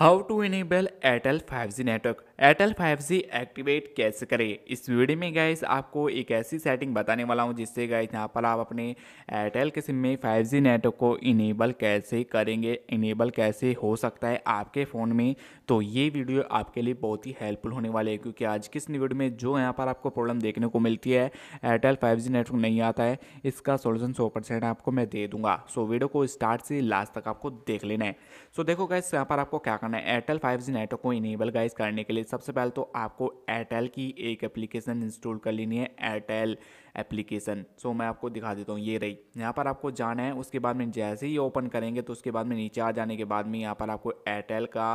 how to enable Airtel 5G network Airtel 5G activate कैसे करें इस वीडियो में गाइज आपको एक ऐसी सेटिंग बताने वाला हूं जिससे गाइज यहां पर आप अपने एयरटेल के सिम में 5G नेटवर्क को इनेबल कैसे करेंगे इनेबल कैसे हो सकता है आपके फ़ोन में तो ये वीडियो आपके लिए बहुत ही हेल्पफुल होने वाली है क्योंकि आज किस वीडियो में जो यहाँ पर आपको प्रॉब्लम देखने को मिलती है एयरटेल फाइव नेटवर्क नहीं आता है इसका सोल्यूशन सौ परसेंट आपको मैं दे दूंगा सो वीडियो को स्टार्ट से लास्ट तक आपको देख लेना है सो देखो गैस यहाँ पर आपको क्या करना करना है एयरटेल फाइव जी नेटवर्क को इनेबल गाइज करने के लिए सबसे पहले तो आपको एयरटेल की एक एप्लीकेशन इंस्टॉल कर लेनी है एयरटेल एप्लीकेशन सो मैं आपको दिखा देता हूँ ये रही यहाँ पर आपको जाना है उसके बाद में जैसे ही ओपन करेंगे तो उसके बाद में नीचे आ जाने के बाद में यहाँ पर आपको एयरटेल का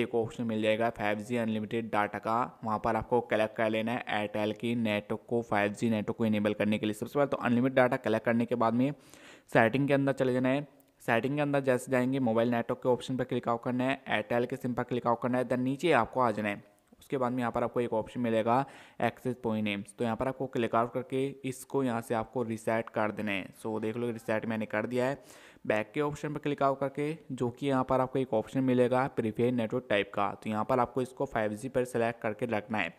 एक ऑप्शन मिल जाएगा फाइव जी अनलिमिटेड डाटा का वहाँ पर आपको कलेक्ट कर लेना है एयरटेल की नेटवर्क को फाइव जी नेटवर्क को इनेबल करने के लिए सबसे पहले तो अनलिमिटेड डाटा कलेक्ट करने के बाद में सेटिंग के अंदर चले जाना है सेटिंग के अंदर जैसे जाएंगे मोबाइल नेटवर्क के ऑप्शन पर क्लिक आउट करना है एयरटेल के सिम पर क्लिक आउट करना है दैन नीचे आपको आ जाना है उसके बाद में यहाँ पर आपको एक ऑप्शन मिलेगा एक्सेस पॉइंट नेम्स तो यहाँ पर आपको क्लिक आउट करके इसको यहाँ से आपको रिसेट कर देना है सो देख लो रिसेट मैंने कर दिया है बैक के ऑप्शन पर क्लिक आउट करके जो कि यहाँ पर आपको एक ऑप्शन मिलेगा प्रीपेड नेटवर्क टाइप का तो यहाँ पर आपको इसको फाइव पर सेलेक्ट करके रखना है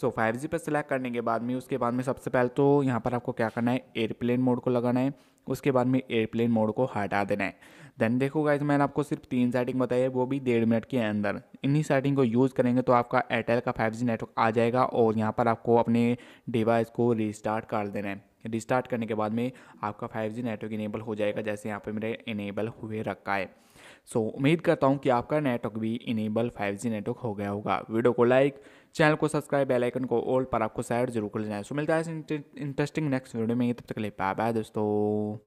सो फाइव जी पर सिलेक्ट करने के बाद में उसके बाद में सबसे पहले तो यहाँ पर आपको क्या करना है एयरप्लेन मोड को लगाना है उसके बाद में एयरप्लेन मोड को हटा देना है देन देखो गाइज मैंने आपको सिर्फ तीन सेटिंग बताई है वो भी डेढ़ मिनट के अंदर इन्हीं सेटिंग को यूज़ करेंगे तो आपका एयरटेल का जी नेटवर्क आ जाएगा और यहाँ पर आपको अपने डिवाइस को रिस्टार्ट कर देना है रिस्टार्ट करने के बाद में आपका जी नेटवर्क इनेबल हो जाएगा जैसे यहाँ पर मेरे इनेबल हुए रखा है सो so, उम्मीद करता हूँ कि आपका नेटवर्क भी इनेबल 5G नेटवर्क हो गया होगा वीडियो को लाइक चैनल को सब्सक्राइब बेल आइकन को ऑल पर आपको साइड जरूर कर लेना है सो so, मिलता है इंटरेस्टिंग नेक्स्ट वीडियो में तब तक ले पाया बाय दोस्तों